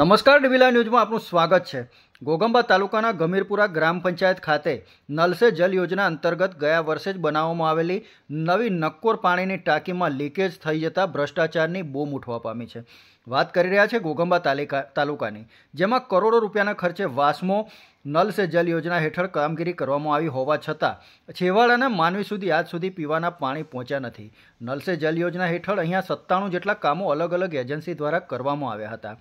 નમસ્કાર ડીવીલા ન્યૂઝમાં આપનું સ્વાગત છે ગોગંબા તાલુકાના ગમીરપુરા ગ્રામ પંચાયત ખાતે નલસે જલ યોજના અંતર્ગત ગયા વર્ષે જ બનાવવામાં આવેલી નવી નક્કોર પાણીની ટાંકીમાં લીકેજ થઈ જતા ભ્રષ્ટાચારની બૂમ ઉઠવા પામી છે વાત કરી રહ્યા છે ગોગંબા તાલુકા તાલુકાની જેમાં કરોડો રૂપિયાના ખર્ચે વાસમો નલ સે જલ યોજના હેઠળ કામગીરી કરવામાં આવી હોવા છતાં છેવાડાના માનવી સુધી આજ સુધી પીવાના પાણી પહોંચ્યા નથી નલ સે જલ યોજના હેઠળ અહીંયા સત્તાણું જેટલા કામો અલગ અલગ એજન્સી દ્વારા કરવામાં આવ્યા હતા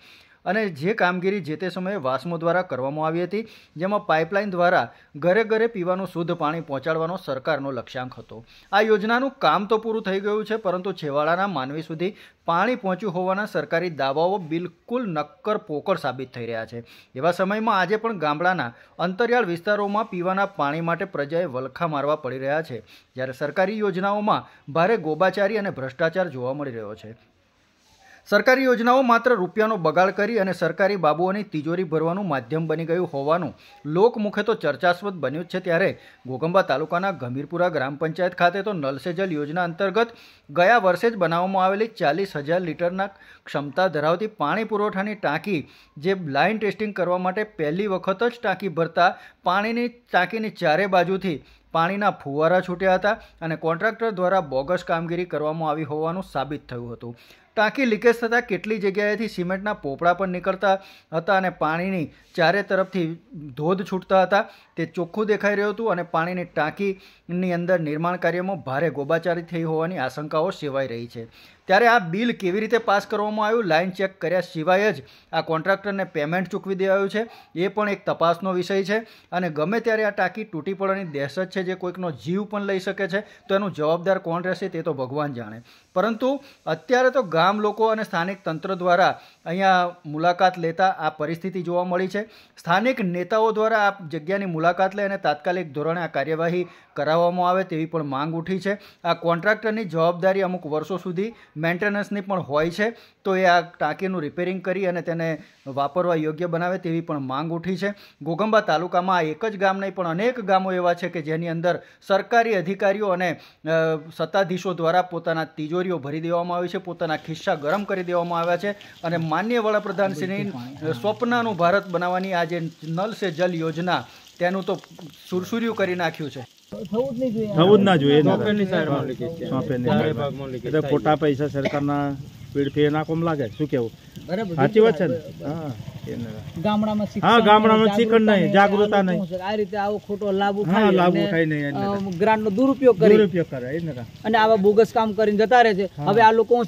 અને જે કામગીરી જે તે સમયે વાસ્મો દ્વારા કરવામાં આવી હતી જેમાં પાઇપલાઇન દ્વારા ઘરે ઘરે પીવાનું શુદ્ધ પાણી પહોંચાડવાનો સરકારનો લક્ષ્યાંક હતો આ યોજનાનું કામ તો પૂરું થઈ ગયું છે પરંતુ છેવાડાના માનવી સુધી પાણી પહોંચ્યું હોવાના સરકારી દાવાઓ બિલકુલ નક્કર પોકળ સાબિત થઈ રહ્યા છે એવા સમયમાં આજે પણ ગામડાના અંતરિયાળ વિસ્તારોમાં પીવાના પાણી માટે પ્રજાએ વલખા મારવા પડી રહ્યા છે જ્યારે સરકારી યોજનાઓમાં ભારે ગોબાચારી અને ભ્રષ્ટાચાર જોવા મળી રહ્યો છે સરકારી યોજનાઓ માત્ર રૂપિયાનો બગાડ કરી અને સરકારી બાબુઓની તિજોરી ભરવાનું માધ્યમ બની ગયું હોવાનું લોકમુખે તો ચર્ચાસ્પદ બન્યું છે ત્યારે ઘોગંબા તાલુકાના ગમીરપુરા ગ્રામ પંચાયત ખાતે તો નલસેજલ યોજના અંતર્ગત ગયા વર્ષે જ બનાવવામાં આવેલી ચાલીસ હજાર લીટરના ક્ષમતા ધરાવતી પાણી પુરવઠાની ટાંકી જે બ્લાઇન્ડ ટેસ્ટિંગ કરવા માટે પહેલી વખત જ ટાંકી ભરતા પાણીની ટાંકીની ચારે બાજુથી પાણીના ફુવારા છૂટ્યા હતા અને કોન્ટ્રાક્ટર દ્વારા બોગસ કામગીરી કરવામાં આવી હોવાનું સાબિત થયું હતું ટાંકી લીકેજ થતાં કેટલી જગ્યાએથી સિમેન્ટના પોપડા પણ નીકળતા હતા અને પાણીની ચારે તરફથી ધોધ છૂટતા હતા તે ચોખ્ખું દેખાઈ રહ્યું હતું અને પાણીની ટાંકીની અંદર નિર્માણ કાર્યમાં ભારે ગોબાચારી થઈ હોવાની આશંકાઓ સેવાઈ રહી છે ત્યારે આ બિલ કેવી રીતે પાસ કરવામાં આવ્યું લાઇન ચેક કર્યા સિવાય જ આ કોન્ટ્રાક્ટરને પેમેન્ટ ચૂકવી દેવાયું છે એ પણ એક તપાસનો વિષય છે અને ગમે ત્યારે આ ટાંકી તૂટી પડવાની દહેશત છે જે કોઈકનો જીવ પણ લઈ શકે છે તો એનું જવાબદાર કોણ રહેશે તે તો ભગવાન જાણે પરંતુ અત્યારે તો ગામ લોકો અને સ્થાનિક તંત્ર દ્વારા અહીંયા મુલાકાત લેતા આ પરિસ્થિતિ જોવા મળી છે સ્થાનિક નેતાઓ દ્વારા આ જગ્યાની મુલાકાત લઈ અને તાત્કાલિક ધોરણે આ કાર્યવાહી કરાવવામાં આવે તેવી પણ માંગ ઉઠી છે આ કોન્ટ્રાક્ટરની જવાબદારી અમુક વર્ષો સુધી મેન્ટેનન્સની પણ હોય છે તો એ આ ટાંકીનું રિપેરિંગ કરી અને તેને વાપરવા યોગ્ય બનાવે તેવી પણ માંગ ઉઠી છે ગોગંબા તાલુકામાં આ એક જ ગામ નહીં પણ અનેક ગામો એવા છે કે જેની અંદર સરકારી અધિકારીઓ અને સત્તાધીશો દ્વારા પોતાના તિજોરીઓ ભરી દેવામાં આવી છે પોતાના ખિસ્સા ગરમ કરી દેવામાં આવ્યા છે અને માન્ય વડાપ્રધાનશ્રીની સ્વપ્નનું ભારત બનાવવાની આ જે નલ સે જલ યોજના તેનું તો સુરસુર્યું કરી નાખ્યું છે થવું જ ના જોઈએ ખોટા પૈસા સરકારના વેડફી એના કોમ લાગે શું કેવું સાચી વાત છે ને હા ગામડામાં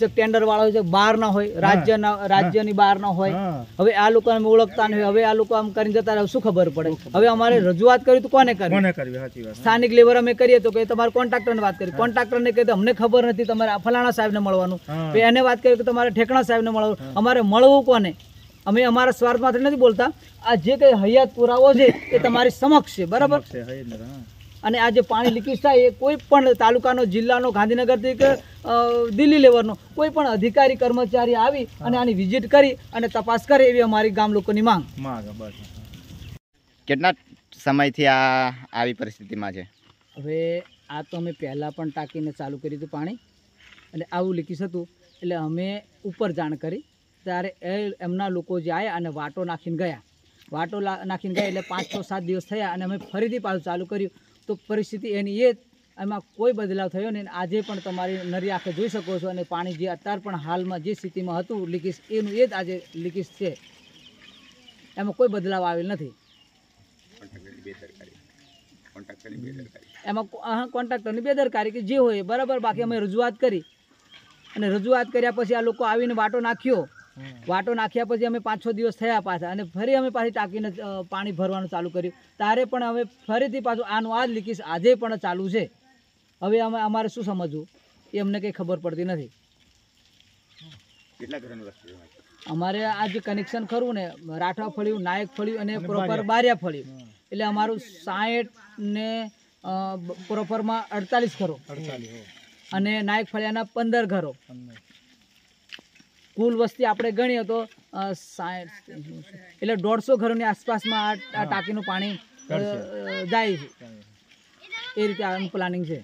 ટેન્ડર વાળા છે બહાર ના હોય રાજ્યના રાજ્યની બહાર ના હોય હવે આ લોકો ઓળખતા નહીં હવે આ લોકો આમ કરીને જતા રહે શું ખબર પડે હવે અમારે રજૂઆત કરી તો કોને કરી સ્થાનિક લેવર અમે કરીએ તો કે તમારે કોન્ટ્રાક્ટરને વાત કરી કોન્ટ્રાક્ટર ને કહે અમને ખબર નથી તમારે ફલાણા સાહેબ ને મળવાનું એને વાત કરી કે તમારે ઠેકણા સાહેબ ને મળવાનું અમારે મળવું કોને અમે અમારા સ્વાર્થ માટે નથી બોલતા આ જે કંઈ હયાત પુરાવો છે એ તમારી સમક્ષ છે બરાબર અને આ જે પાણી લીકેજ થાય એ કોઈ પણ તાલુકાનો જિલ્લાનો ગાંધીનગરથી કે દિલ્હી લેવલનો કોઈ પણ અધિકારી કર્મચારી આવી અને આની વિઝિટ કરી અને તપાસ કરે એવી અમારી ગામ લોકોની માંગ કેટલા સમયથી આ આવી પરિસ્થિતિમાં છે હવે આ તો અમે પહેલાં પણ ટાંકીને ચાલુ કર્યું હતું પાણી અને આવું લીકીસ હતું એટલે અમે ઉપર જાણ કરી ત્યારે એ એમના લોકો જે આવ્યા અને વાટો નાખીને ગયા વાટો નાખીને ગયા એટલે પાંચ છ સાત દિવસ થયા અને અમે ફરીથી પાછું ચાલુ કર્યું તો પરિસ્થિતિ એની એ એમાં કોઈ બદલાવ થયો નહીં આજે પણ તમારી નરી આંખે જોઈ શકો છો અને પાણી જે અત્યાર પણ હાલમાં જે સ્થિતિમાં હતું લીકેજ એનું એ જ આજે લીકેજ છે એમાં કોઈ બદલાવ આવેલ નથી એમાં કોન્ટ્રાક્ટરની બેદરકારી કે જે હોય બરાબર બાકી અમે રજૂઆત કરી અને રજૂઆત કર્યા પછી આ લોકો આવીને વાટો નાખ્યો વાટો નાખ્યા પછી અમે પાંચ છ દિવસ થયા પાછા અને ફરી અમે પાછી ટાંકીને પાણી ભરવાનું ચાલુ કર્યું ત્યારે પણ હવે ફરીથી પાછું આનું આ જ લીકેજ આજે પણ ચાલુ છે હવે અમે અમારે શું સમજવું એ અમને કંઈ ખબર પડતી નથી અમારે આ જે કનેક્શન ખરું ને રાઠવા ફળ્યું નાયક ફળ્યું અને પ્રોપર બારિયા ફળ્યું એટલે અમારું સાહીઠ ને પ્રોપરમાં અડતાલીસ ઘરો અને નાયક ફળિયાના પંદર ઘરો કુલ વસ્તી આપણે ગણીએ તો એટલે દોઢસો ઘરોની આસપાસમાં આ ટાંકીનું પાણી જાય છે એ રીતે આનું પ્લાનિંગ છે